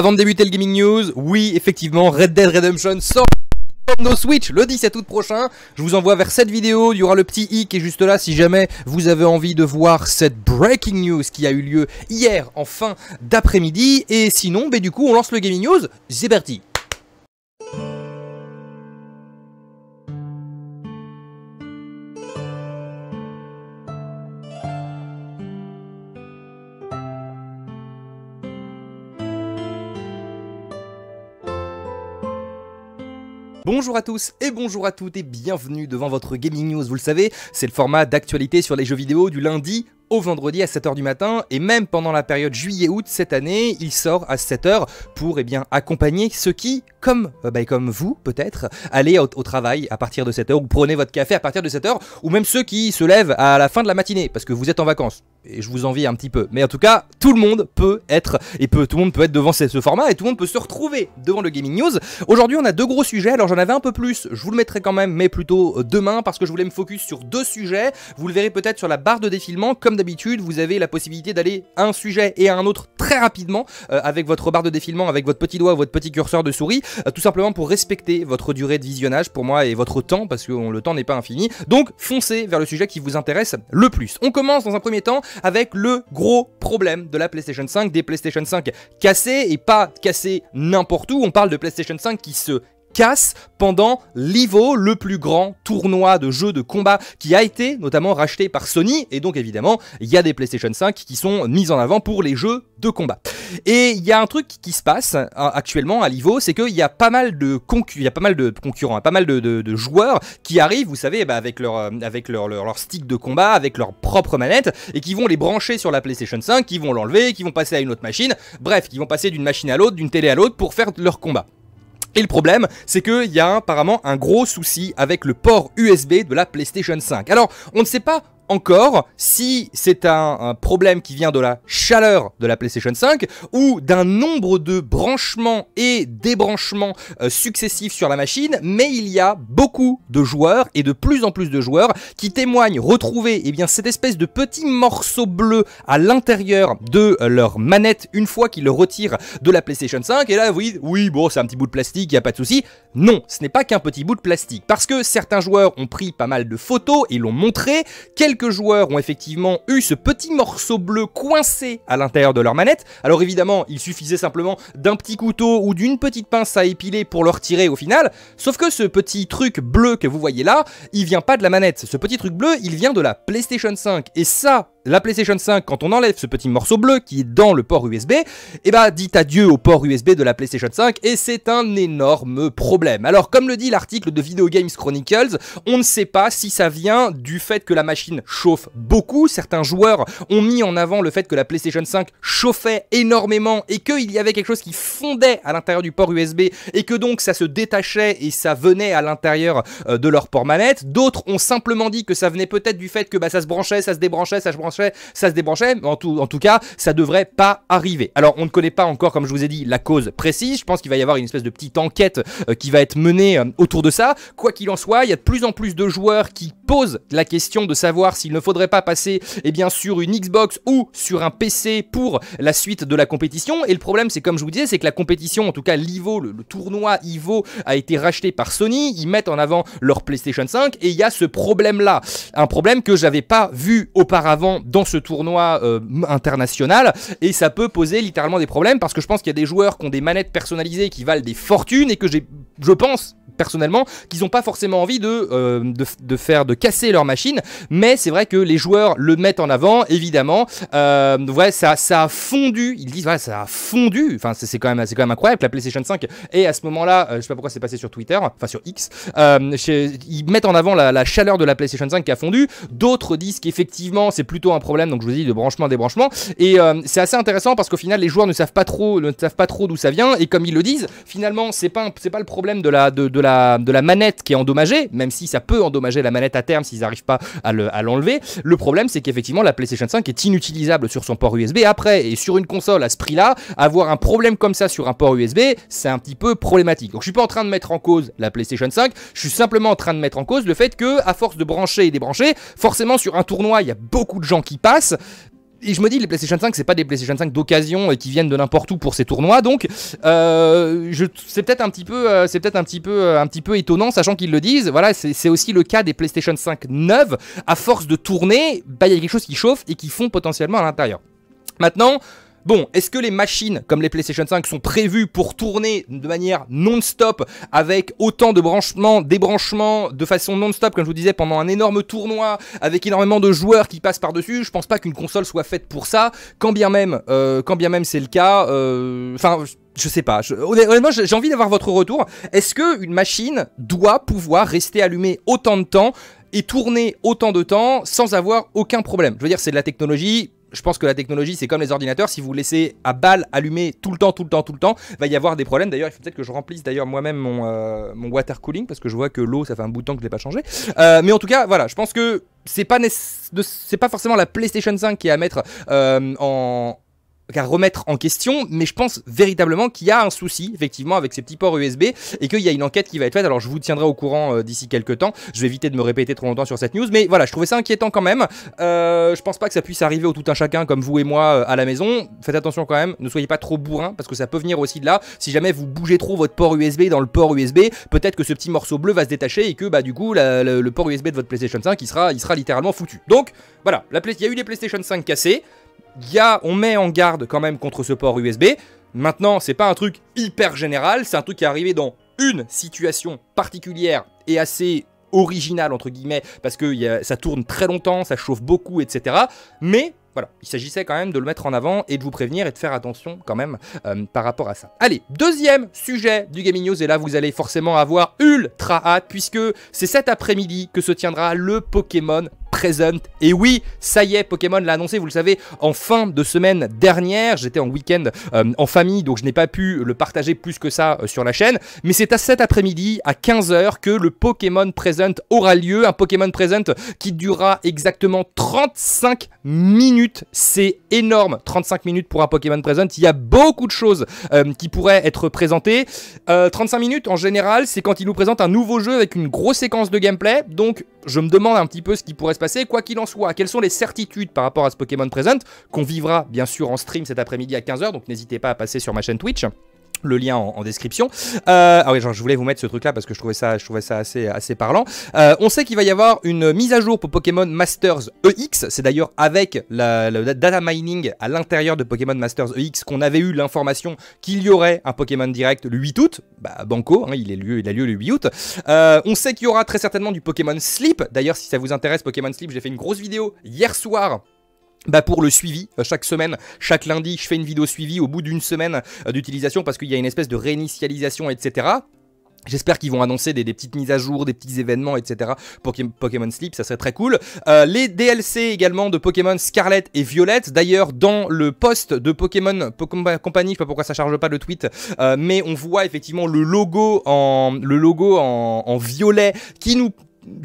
Avant de débuter le gaming news, oui, effectivement, Red Dead Redemption sort Nintendo Switch le 17 août prochain. Je vous envoie vers cette vidéo, il y aura le petit i qui est juste là si jamais vous avez envie de voir cette breaking news qui a eu lieu hier en fin d'après-midi. Et sinon, ben, du coup, on lance le gaming news, c'est parti Bonjour à tous et bonjour à toutes et bienvenue devant votre Gaming News, vous le savez, c'est le format d'actualité sur les jeux vidéo du lundi au vendredi à 7h du matin et même pendant la période juillet-août cette année, il sort à 7h pour eh bien, accompagner ceux qui, comme, euh, bah, comme vous peut-être, allez au, au, travail à partir de 7h ou prenez votre café à partir de 7h ou même ceux qui se lèvent à la fin de la matinée parce que vous êtes en vacances et je vous envie un petit peu. Mais en tout cas, tout le monde peut être et peut, tout le monde peut être devant ce, format et tout le monde peut se retrouver devant le Gaming News. Aujourd'hui, on a deux gros sujets. Alors, j'en avais un peu plus. Je vous le mettrai quand même, mais plutôt euh, demain parce que je voulais me focus sur deux sujets. Vous le verrez peut-être sur la barre de défilement. Comme d'habitude, vous avez la possibilité d'aller à un sujet et à un autre très rapidement euh, avec votre barre de défilement, avec votre petit doigt, votre petit curseur de souris, euh, tout simplement pour respecter votre durée de visionnage pour moi et votre temps parce que le temps n'est pas infini. Donc, foncez vers le sujet qui vous intéresse le plus. On commence dans un premier temps avec le gros problème de la PlayStation 5, des PlayStation 5 cassées et pas cassées n'importe où. On parle de PlayStation 5 qui se pendant l'IVO, le plus grand tournoi de jeux de combat qui a été notamment racheté par Sony. Et donc évidemment, il y a des PlayStation 5 qui sont mis en avant pour les jeux de combat. Et il y a un truc qui se passe hein, actuellement à l'IVO, c'est qu'il y a pas mal de, il y a pas mal de concurrents, hein, pas mal de, joueurs qui arrivent, vous savez, bah, avec, leur, euh, avec leur, leur, stick de combat, avec leur propre manette, et qui vont les brancher sur la PlayStation 5, qui vont l'enlever, qui vont passer à une autre machine, bref, qui vont passer d'une machine à l'autre, d'une télé à l'autre pour faire leur combat. Et le problème, c'est qu'il y a apparemment un gros souci avec le port USB de la PlayStation 5. Alors, on ne sait pas encore si c'est un, problème qui vient de la chaleur de la PlayStation 5 ou d'un nombre de branchements et débranchements euh, successifs sur la machine, mais il y a beaucoup de joueurs et de plus en plus de joueurs qui témoignent retrouver et eh bien, cette espèce de petit morceau bleu à l'intérieur de euh, leur manette une fois qu'ils le retirent de la PlayStation 5. Et là, oui, oui, bon, c'est un petit bout de plastique, il n'y a pas de souci. Non, ce n'est pas qu'un petit bout de plastique, parce que certains joueurs ont pris pas mal de photos et l'ont montré. Quelques joueurs ont effectivement eu ce petit morceau bleu coincé à l'intérieur de leur manette. Alors évidemment, il suffisait simplement d'un petit couteau ou d'une petite pince à épiler pour le retirer au final. Sauf que ce petit truc bleu que vous voyez là, il vient pas de la manette. Ce petit truc bleu, il vient de la PlayStation 5. Et ça, la PlayStation 5, quand on enlève ce petit morceau bleu qui est dans le port USB, eh bah, ben, dit adieu au port USB de la PlayStation 5 et c'est un énorme problème. Alors, comme le dit l'article de Video Games Chronicles, on ne sait pas si ça vient du fait que la machine chauffe beaucoup. Certains joueurs ont mis en avant le fait que la PlayStation 5 chauffait énormément et qu'il y avait quelque chose qui fondait à l'intérieur du port USB et que donc ça se détachait et ça venait à l'intérieur euh, de leur port manette. D'autres ont simplement dit que ça venait peut-être du fait que bah, ça se branchait, ça se débranchait, ça se branchait ça se débranchait, mais en tout, cas, ça devrait pas arriver. Alors, on ne connaît pas encore, comme je vous ai dit, la cause précise. Je pense qu'il va y avoir une espèce de petite enquête euh, qui va être menée euh, autour de ça. Quoi qu'il en soit, il y a de plus en plus de joueurs qui posent la question de savoir s'il ne faudrait pas passer, eh bien, sur une Xbox ou sur un PC pour la suite de la compétition. Et le problème, c'est comme je vous disais, c'est que la compétition, en tout cas l'IVO, le, tournoi IVO, a été racheté par Sony. Ils mettent en avant leur PlayStation 5 et il y a ce problème-là. Un problème que j'avais pas vu auparavant dans ce tournoi euh, international et ça peut poser littéralement des problèmes parce que je pense qu'il y a des joueurs qui ont des manettes personnalisées qui valent des fortunes et que j'ai, je pense, personnellement qu'ils n'ont pas forcément envie de, euh, de, faire, de casser leur machine, mais c'est vrai que les joueurs le mettent en avant, évidemment. Euh, ouais, ça, ça a fondu, ils disent, ouais, ça a fondu, enfin, c'est quand, même, quand même incroyable, la PlayStation 5 et à ce moment-là, euh, je sais pas pourquoi c'est passé sur Twitter, enfin sur X, ils mettent en avant la, chaleur de la PlayStation 5 qui a fondu, d'autres disent qu'effectivement c'est plutôt un problème, donc je vous dis, de branchement, débranchement, et c'est assez intéressant parce qu'au final, les joueurs ne savent pas trop, ne savent pas trop d'où ça vient, et comme ils le disent, finalement, c'est pas, pas le problème de la, de la de la manette qui est endommagée, même si ça peut endommager la manette à terme s'ils n'arrivent pas à l'enlever. Le, le, problème, c'est qu'effectivement, la PlayStation 5 est inutilisable sur son port USB après. Et sur une console à ce prix-là, avoir un problème comme ça sur un port USB, c'est un petit peu problématique. Donc, je suis pas en train de mettre en cause la PlayStation 5, je suis simplement en train de mettre en cause le fait que, à force de brancher et débrancher, forcément sur un tournoi, il y a beaucoup de gens qui passent et je me dis, les PlayStation 5, c'est pas des PlayStation 5 d'occasion et qui viennent de n'importe où pour ces tournois. Donc, euh, c'est peut-être un petit peu, euh, c'est peut-être un petit peu, euh, un petit peu étonnant, sachant qu'ils le disent. Voilà, c'est aussi le cas des PlayStation 5 neuves. À force de tourner, bah il y a quelque chose qui chauffe et qui fond potentiellement à l'intérieur. Maintenant. Bon, est-ce que les machines comme les PlayStation 5 sont prévues pour tourner de manière non-stop avec autant de branchements, débranchements de façon non-stop, comme je vous disais, pendant un énorme tournoi, avec énormément de joueurs qui passent par-dessus Je pense pas qu'une console soit faite pour ça, quand bien même, euh, quand bien même c'est le cas. Euh, enfin. je sais pas. honnêtement, j'ai envie d'avoir votre retour. Est-ce que une machine doit pouvoir rester allumée autant de temps et tourner autant de temps sans avoir aucun problème Je veux dire, c'est de la technologie je pense que la technologie, c'est comme les ordinateurs. Si vous laissez à balle allumer tout le temps, tout le temps, tout le temps, va y avoir des problèmes. D'ailleurs, il faut peut-être que je remplisse d'ailleurs moi-même mon, euh, water cooling parce que je vois que l'eau, ça fait un bout de temps que je l'ai pas changé. Euh, mais en tout cas, voilà, je pense que c'est pas c'est pas forcément la PlayStation 5 qui est à mettre euh, en à remettre en question, mais je pense véritablement qu'il y a un souci, effectivement, avec ces petits ports USB et qu'il y a une enquête qui va être faite. Alors, je vous tiendrai au courant euh, d'ici quelques temps. Je vais éviter de me répéter trop longtemps sur cette news, mais voilà, je trouvais ça inquiétant quand même. Euh, je pense pas que ça puisse arriver au tout un chacun comme vous et moi euh, à la maison. Faites attention quand même, ne soyez pas trop bourrin parce que ça peut venir aussi de là. Si jamais vous bougez trop votre port USB dans le port USB, peut-être que ce petit morceau bleu va se détacher et que bah du coup le port USB de votre PlayStation 5 il sera, il sera littéralement foutu. Donc voilà, il y a eu des PlayStation 5 cassés on met en garde quand même contre ce port USB. Maintenant, c'est pas un truc hyper général, c'est un truc qui est arrivé dans une situation particulière et assez originale, entre guillemets, parce que ça tourne très longtemps, ça chauffe beaucoup, etc. Mais voilà, il s'agissait quand même de le mettre en avant et de vous prévenir et de faire attention quand même euh, par rapport à ça. Allez, deuxième sujet du Gaming News, et là vous allez forcément avoir ultra hâte, puisque c'est cet après-midi que se tiendra le Pokémon et oui, ça y est, Pokémon l'a annoncé, vous le savez, en fin de semaine dernière. J'étais en week-end euh, en famille, donc je n'ai pas pu le partager plus que ça euh, sur la chaîne. Mais c'est à cet après-midi, à 15h, que le Pokémon Present aura lieu. Un Pokémon Present qui durera exactement 35 minutes. C'est énorme, 35 minutes pour un Pokémon Present. Il y a beaucoup de choses euh, qui pourraient être présentées. 35 minutes, en général, c'est quand il nous présente un nouveau jeu avec une grosse séquence de gameplay. Donc, je me demande un petit peu ce qui pourrait se Quoi qu'il en soit, quelles sont les certitudes par rapport à ce Pokémon Present qu'on vivra bien sûr en stream cet après-midi à 15h, donc n'hésitez pas à passer sur ma chaîne Twitch le lien en, description. Euh, ah oui, genre, je voulais vous mettre ce truc-là parce que je trouvais ça, je trouvais ça assez, assez parlant. Euh, on sait qu'il va y avoir une mise à jour pour Pokémon Masters EX. C'est d'ailleurs avec la, le data mining à l'intérieur de Pokémon Masters EX qu'on avait eu l'information qu'il y aurait un Pokémon Direct le 8 août. Bah, Banco, hein, il, est lieu, il a lieu le 8 août. Euh, on sait qu'il y aura très certainement du Pokémon Sleep. D'ailleurs, si ça vous intéresse, Pokémon Sleep, j'ai fait une grosse vidéo hier soir bah pour le suivi, euh, chaque semaine, chaque lundi, je fais une vidéo suivie au bout d'une semaine euh, d'utilisation parce qu'il y a une espèce de réinitialisation, etc. J'espère qu'ils vont annoncer des, petites mises à jour, des petits événements, etc. Pokémon Sleep, ça serait très cool. Euh, les DLC également de Pokémon Scarlet et Violet, D'ailleurs, dans le post de Pokémon Company, je sais pas pourquoi ça charge pas le tweet, mais on voit effectivement le logo en le logo en violet qui nous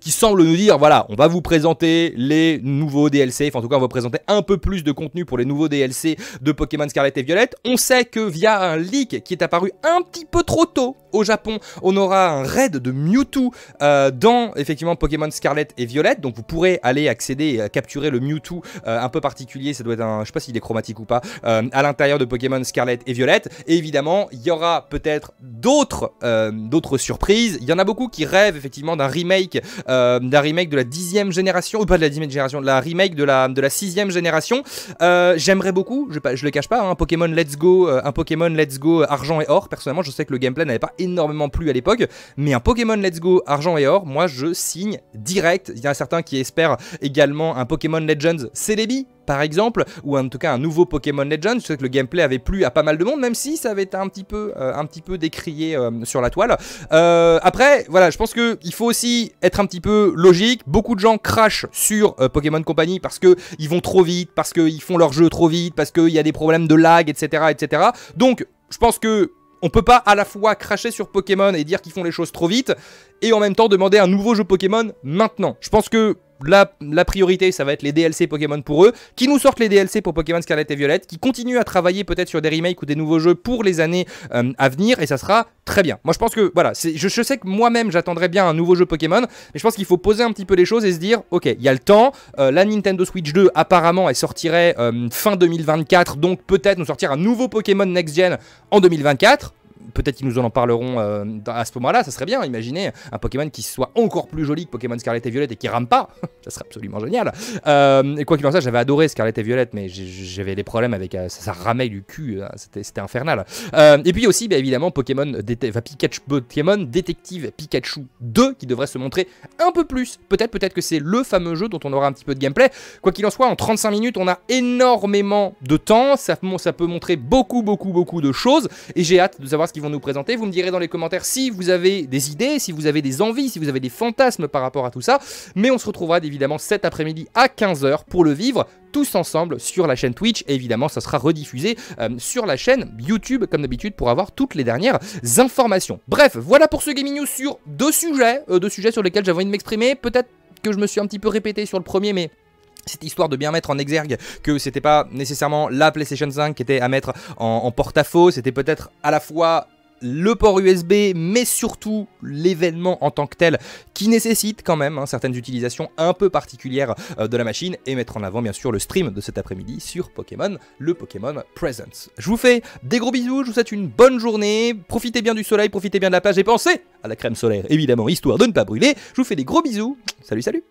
qui semble nous dire voilà, on va vous présenter les nouveaux DLC, enfin en tout cas on va vous présenter un peu plus de contenu pour les nouveaux DLC de Pokémon Scarlet et Violette. On sait que via un leak qui est apparu un petit peu trop tôt au Japon, on aura un raid de Mewtwo euh, dans effectivement Pokémon Scarlet et Violette, donc vous pourrez aller accéder et capturer le Mewtwo euh, un peu particulier, ça doit être un, je sais pas s'il est chromatique ou pas, euh, à l'intérieur de Pokémon Scarlet et Violette. Et évidemment, il y aura peut-être d'autres d'autres surprises. Il y en a beaucoup qui rêvent effectivement d'un remake euh, d'un remake de la dixième génération, ou pas de la dixième génération, de la remake de la, de la sixième génération. Euh, j'aimerais beaucoup, je, je le cache pas, hein, euh, un Pokémon Let's Go, un Pokémon Let's Go Argent et Or. Personnellement, je sais que le gameplay n'avait pas énormément plu à l'époque, mais un Pokémon Let's Go Argent et Or, moi je signe direct. Il y en a certains qui espèrent également un Pokémon Legends Celebi par exemple, ou en tout cas un nouveau Pokémon Legends. Je sais que le gameplay avait plu à pas mal de monde, même si ça avait été un petit peu, euh, un petit peu décrié euh, sur la toile. Euh, après, voilà, je pense qu'il faut aussi être un petit peu logique. Beaucoup de gens crachent sur Pokémon Company parce qu'ils vont trop vite, parce qu'ils font leur jeu trop vite, parce qu'il y a des problèmes de lag, etc. etc. Donc, je pense que on peut pas à la fois cracher sur Pokémon et dire qu'ils font les choses trop vite et en même temps demander un nouveau jeu Pokémon maintenant. Je pense que la, priorité, ça va être les DLC Pokémon pour eux, qui nous sortent les DLC pour Pokémon Scarlet et Violet, qui continuent à travailler peut-être sur des remakes ou des nouveaux jeux pour les années euh, à venir, et ça sera très bien. Moi, je pense que, voilà, je, je, sais que moi-même, j'attendrais bien un nouveau jeu Pokémon, mais je pense qu'il faut poser un petit peu les choses et se dire, ok, il y a le temps, euh, la Nintendo Switch 2, apparemment, elle sortirait euh, fin 2024, donc peut-être nous sortir un nouveau Pokémon Next Gen en 2024, peut-être qu'ils nous en parleront euh, à ce moment-là, ça serait bien, imaginez un Pokémon qui soit encore plus joli que Pokémon Scarlet et Violette et qui rame pas, ça serait absolument génial. Euh, et quoi qu'il en soit, j'avais adoré Scarlet et Violette, mais j'avais des problèmes avec euh, ça, ça, ramait du cul, c'était infernal. et puis aussi, bien bah, évidemment, Pokémon, enfin, Pikachu, Pokémon Détective Pikachu 2 qui devrait se montrer un peu plus. Peut-être, peut-être que c'est le fameux jeu dont on aura un petit peu de gameplay. Quoi qu'il en soit, en 35 minutes, on a énormément de temps, ça, ça peut montrer beaucoup, beaucoup, beaucoup de choses et j'ai hâte de savoir qui vont nous présenter. Vous me direz dans les commentaires si vous avez des idées, si vous avez des envies, si vous avez des fantasmes par rapport à tout ça. Mais on se retrouvera évidemment cet après-midi à 15h pour le vivre tous ensemble sur la chaîne Twitch. Et évidemment, ça sera rediffusé euh, sur la chaîne YouTube, comme d'habitude, pour avoir toutes les dernières informations. Bref, voilà pour ce Gaming News sur deux sujets, euh, deux sujets sur lesquels j'avais envie de m'exprimer. Peut-être que je me suis un petit peu répété sur le premier, mais cette histoire de bien mettre en exergue que c'était pas nécessairement la PlayStation 5 qui était à mettre en, porte-à-faux, c'était peut-être à la fois le port USB, mais surtout l'événement en tant que tel, qui nécessite quand même hein, certaines utilisations un peu particulières euh, de la machine, et mettre en avant bien sûr le stream de cet après-midi sur Pokémon, le Pokémon Presence. Je vous fais des gros bisous, je vous souhaite une bonne journée, profitez bien du soleil, profitez bien de la plage, et pensez à la crème solaire, évidemment, histoire de ne pas brûler. Je vous fais des gros bisous, salut salut